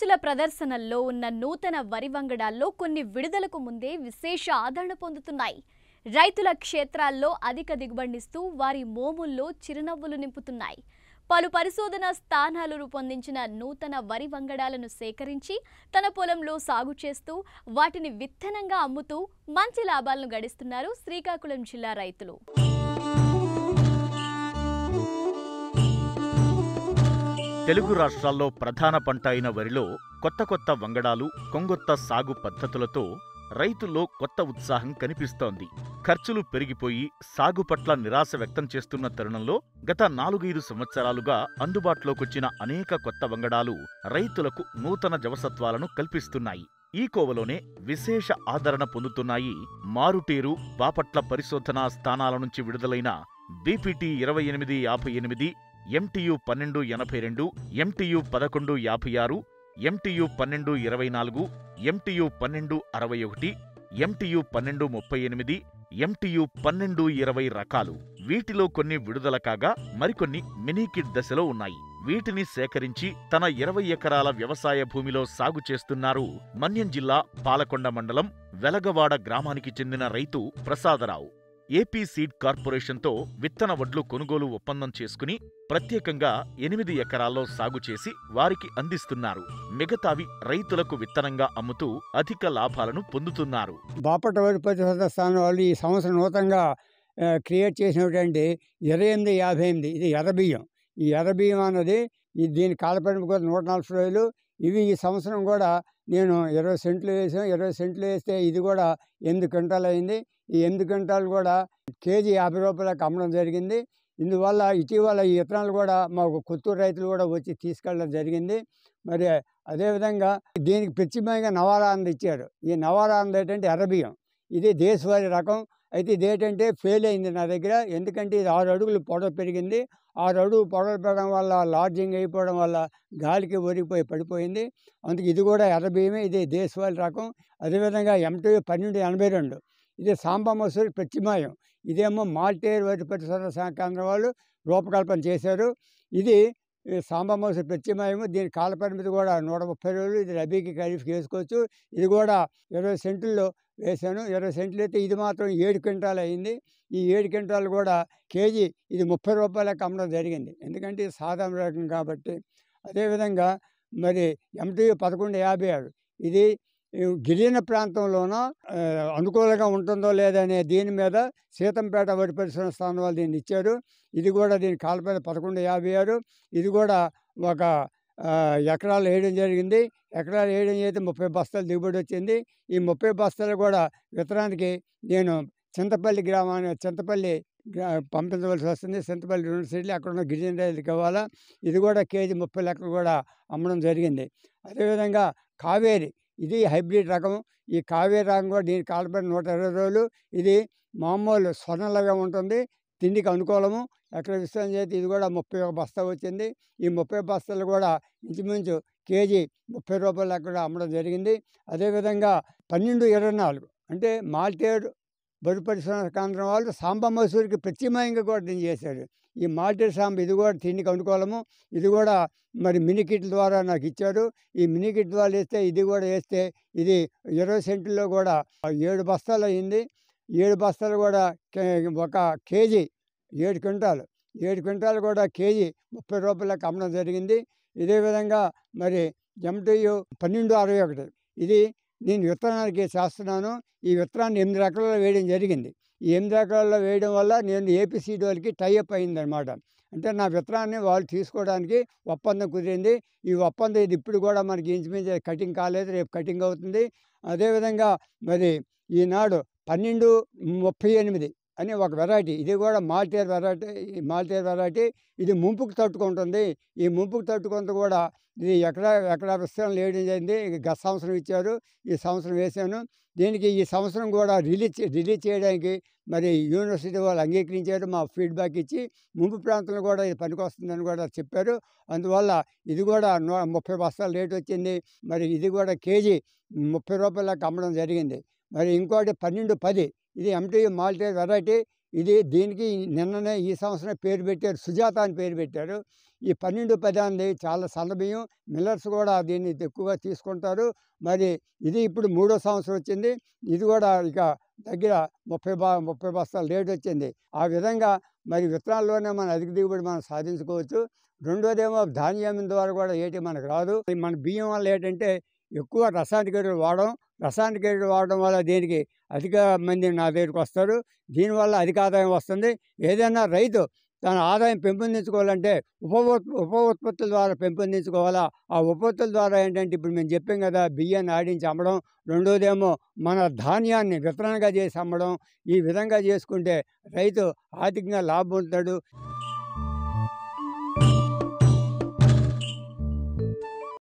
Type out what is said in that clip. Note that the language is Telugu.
సంచుల ప్రదర్శనల్లో ఉన్న నూతన వరి వంగడాల్లో కొన్ని విడుదలకు ముందే విశేష ఆదరణ పొందుతున్నాయి రైతుల క్షేత్రాల్లో అధిక దిగుబడినిస్తూ వారి మోముల్లో చిరునవ్వులు నింపుతున్నాయి పలు పరిశోధన స్థానాలు రూపొందించిన నూతన వరి వంగడాలను సేకరించి తన పొలంలో సాగు చేస్తూ వాటిని విత్తనంగా అమ్ముతూ మంచి లాభాలను గడిస్తున్నారు శ్రీకాకుళం జిల్లా రైతులు తెలుగు రాష్ట్రాల్లో ప్రధాన పంట అయిన వరిలో కొత్త కొత్త వంగడాలు కొంగొత్త సాగు పద్ధతులతో రైతుల్లో కొత్త ఉత్సాహం కనిపిస్తోంది ఖర్చులు పెరిగిపోయి సాగు పట్ల నిరాశ వ్యక్తం చేస్తున్న తరుణంలో గత నాలుగైదు సంవత్సరాలుగా అందుబాటులోకొచ్చిన అనేక కొత్త వంగడాలు రైతులకు నూతన జవసత్వాలను కల్పిస్తున్నాయి ఈ కోవలోనే విశేష ఆదరణ పొందుతున్నాయి మారుటేరు బాపట్ల పరిశోధనా స్థానాల నుంచి విడుదలైన బీపీటీ ఇరవై ఎనిమిది యాభై ఎనిమిది ఎంటియు పన్నెండు ఎనభై రెండు ఎంటియు పదకొండు యాభై ఆరు ఎంటియు పన్నెండు ఇరవై నాలుగు ఎంటియు పన్నెండు అరవై ఒకటి ఎంటీయు పన్నెండు ముప్పై ఎనిమిది ఎంటియు పన్నెండు ఇరవై రకాలు వీటిలో కొన్ని విడుదల కాగా మరికొన్ని మినీకిట్ దశలో ఉన్నాయి వీటిని సేకరించి తన ఇరవై ఎకరాల వ్యవసాయ భూమిలో సాగు చేస్తున్నారు మన్యం జిల్లా పాలకొండ మండలం వెలగవాడ గ్రామానికి చెందిన రైతు ప్రసాదరావు ఏపీ సీడ్ కార్పొరేషన్తో విత్తన వడ్లు కొనుగోలు ఒప్పందం చేసుకుని ప్రత్యేకంగా ఎనిమిది ఎకరాల్లో సాగు చేసి వారికి అందిస్తున్నారు మిగతావి రైతులకు విత్తనంగా అమ్ముతూ అధిక లాభాలను పొందుతున్నారు బాపట్ల వారి స్థానం వాళ్ళు ఈ సంవత్సరం నూతనంగా క్రియేట్ చేసినటువంటి ఇరవై ఎనిమిది యాభై ఎనిమిది ఇది ఎర్రబియ్యం ఈ ఎర్రబియ్యం అన్నది దీని కాలపరిమి కూడా నూట నలభై రోజులు ఇవి ఈ సంవత్సరం కూడా నేను ఇరవై సెంట్లు వేసాను ఇరవై సెంట్లు వేస్తే ఇది కూడా ఎనిమిది క్వింటాల్ అయింది ఈ ఎనిమిది క్వింటాలు కూడా కేజీ యాభై రూపాయలకు అమ్మడం జరిగింది ఇందువల్ల ఇటీవల ఈ విత్తనాలు కూడా మాకు కొత్తూరు రైతులు కూడా వచ్చి తీసుకెళ్ళడం జరిగింది మరి అదేవిధంగా దీనికి ప్రత్యేకంగా నవారాంద ఇచ్చారు ఈ నవారాంద ఏంటంటే అరబియం ఇది దేశవాళీ రకం అయితే ఇది ఏంటంటే ఫెయిల్ అయింది నా దగ్గర ఎందుకంటే ఇది ఆరు అడుగులు పొడవ పెరిగింది ఆరు అడుగు పొడవ పెరగడం వల్ల లాడ్జింగ్ అయిపోవడం వల్ల గాలికి ఒరిగిపోయి పడిపోయింది అందుకు ఇది కూడా ఎర్రబియ్యమే ఇది దేశవాళి రకం అదేవిధంగా ఎంటీ పన్నెండు ఎనభై రెండు ఇది సాంబమసూరి పెచ్చిమాయం ఇదేమో మాల్టేరు పరిశోధన శాఖ కేంద్రం వాళ్ళు రూపకల్పన చేశారు ఇది సాంబమసూరి ప్రత్యమాయము దీని కాల పరిమితి కూడా నూట ముప్పై రోజులు ఇది రబీకి ఖరీఫ్ చేసుకోవచ్చు ఇది కూడా ఇరవై సెంట్లలో వేశాను ఇరవై సెంట్లు అయితే ఇది మాత్రం ఏడు క్వింటాలు అయింది ఈ ఏడు క్వింటాలు కూడా కేజీ ఇది ముప్పై రూపాయలకు అమ్మడం జరిగింది ఎందుకంటే ఇది సాధారణ రకం కాబట్టి అదేవిధంగా మరి ఎంటీ పదకొండు యాభై ఆరు ఇది గిరిజన ప్రాంతంలోనూ అనుకూలంగా ఉంటుందో లేదనే దీని మీద సీతంపేట వరి పరిశ్రమ స్థానం వాళ్ళు దీన్ని ఇచ్చారు ఇది కూడా దీని కాలపేద పదకొండు యాభై ఆరు ఇది కూడా ఒక ఎకరాలు వేయడం జరిగింది ఎకరాలు వేయడం చేస్తే ముప్పై బస్తాలు దిగుబడి వచ్చింది ఈ ముప్పై బస్తాలు కూడా విత్తనానికి నేను చింతపల్లి గ్రామాన్ని చింతపల్లి పంపించవలసి వస్తుంది చింతపల్లి యూనివర్సిటీలో అక్కడ ఉన్న గిరిజన రైతులకు ఇవ్వాలా ఇది కూడా కేజీ ముప్పై లెక్కలు కూడా అమ్మడం జరిగింది అదేవిధంగా కావేరి ఇది హైబ్రిడ్ రకం ఈ కావేరి రకం కూడా దీనికి కాలపడి నూట ఇరవై రోజులు ఇది మామూలు స్వర్ణలాగా ఉంటుంది తిండికి అనుకూలము ఎక్కడ విశ్వం చేస్తే ఇది కూడా ముప్పై ఒక బస్తా వచ్చింది ఈ ముప్పై బస్తాలు కూడా ఇంచుమించు కేజీ ముప్పై రూపాయలు అక్కడ అమ్మడం జరిగింది అదేవిధంగా పన్నెండు ఇరవై నాలుగు అంటే మాల్టేడు బరుపరిశ్రమ కేంద్రం వాళ్ళు సాంబ మసూరికి ప్రత్యామ్నాయంగా కూడా దీన్ని చేశాడు ఈ మాల్టీ సాంబ ఇది కూడా తిండికి అనుకోవాలము ఇది కూడా మరి మినీ కిట్ ద్వారా నాకు ఇచ్చాడు ఈ మినీ కిట్ ద్వారా వేస్తే ఇది కూడా వేస్తే ఇది ఇరవై సెంట్లో కూడా ఏడు బస్తాలు అయింది ఏడు బస్తాలు కూడా ఒక కేజీ ఏడు క్వింటాలు ఏడు క్వింటాలు కూడా కేజీ ముప్పై రూపాయలకు అమ్మడం జరిగింది ఇదే విధంగా మరి ఎంటీయు పన్నెండు అరవై ఒకటి ఇది నేను విత్తనానికి చేస్తున్నాను ఈ విత్తనాన్ని ఎనిమిది రకాలలో వేయడం జరిగింది ఎనిమిది ఎకరాల్లో వేయడం వల్ల నేను ఏపీ సీట్ వాళ్ళకి టైఅప్ అనమాట అంటే నా విత్తనాన్ని వాళ్ళు తీసుకోవడానికి ఒప్పందం కుదిరింది ఈ ఒప్పందం ఇది ఇప్పుడు కూడా మనకి ఇంచుమించి కటింగ్ కాలేదు రేపు కటింగ్ అవుతుంది అదేవిధంగా మరి ఈనాడు పన్నెండు ముప్పై ఎనిమిది అని ఒక వెరైటీ ఇది కూడా మాల్టేర్ వెరైటీ మాల్టేర్ వెరైటీ ఇది ముంపుకు తట్టుకుంటుంది ఈ ముంపుకు తట్టుకుంటూ కూడా ఇది ఎక్కడ ఎక్కడ విస్తరణ లేయడం జరిగింది గత సంవత్సరం ఇచ్చారు ఈ సంవత్సరం వేశాను దీనికి ఈ సంవత్సరం కూడా రిలీజ్ రిలీజ్ చేయడానికి మరి యూనివర్సిటీ వాళ్ళు అంగీకరించారు మా ఫీడ్బ్యాక్ ఇచ్చి ముంపు ప్రాంతంలో కూడా ఇది పనికొస్తుందని కూడా చెప్పారు అందువల్ల ఇది కూడా ముప్పై బస్తాల రేటు వచ్చింది మరి ఇది కూడా కేజీ ముప్పై రూపాయలకు అమ్మడం జరిగింది మరి ఇంకోటి పన్నెండు పది ఇది ఎంటీ మాల్టే వెరైటీ ఇది దీనికి నిన్ననే ఈ సంవత్సరం పేరు పెట్టారు సుజాత అని పేరు పెట్టారు ఈ పన్నెండు అనేది చాలా సలభ్యం మిల్లర్స్ కూడా దీన్ని ఎక్కువగా తీసుకుంటారు మరి ఇది ఇప్పుడు మూడో సంవత్సరం వచ్చింది ఇది కూడా ఇక దగ్గర ముప్పై బా ముప్పై బస్తాల రేటు వచ్చింది ఆ విధంగా మరి విత్తనాల్లోనే మనం అధిక దిగుబడి మనం సాధించుకోవచ్చు రెండోదేమో ధాన్యం ద్వారా కూడా ఏంటి మనకు రాదు మన బియ్యం వల్ల ఏంటంటే ఎక్కువ రసాయనిక ఎరువులు వాడడం రసాయనిక ఎరువులు వాడడం వల్ల దీనికి అధిక మంది నా దగ్గరికి వస్తారు దీనివల్ల అధిక ఆదాయం వస్తుంది ఏదైనా రైతు తన ఆదాయం పెంపొందించుకోవాలంటే ఉప ఉప ఉత్పత్తుల ద్వారా పెంపొందించుకోవాలా ఆ ఉత్పత్తుల ద్వారా ఏంటంటే ఇప్పుడు మేము చెప్పాం కదా బియ్యాన్ని ఆడించి అమ్మడం రెండోదేమో మన ధాన్యాన్ని విత్తనంగా చేసి అమ్మడం ఈ విధంగా చేసుకుంటే రైతు ఆర్థికంగా లాభం ఉంటాడు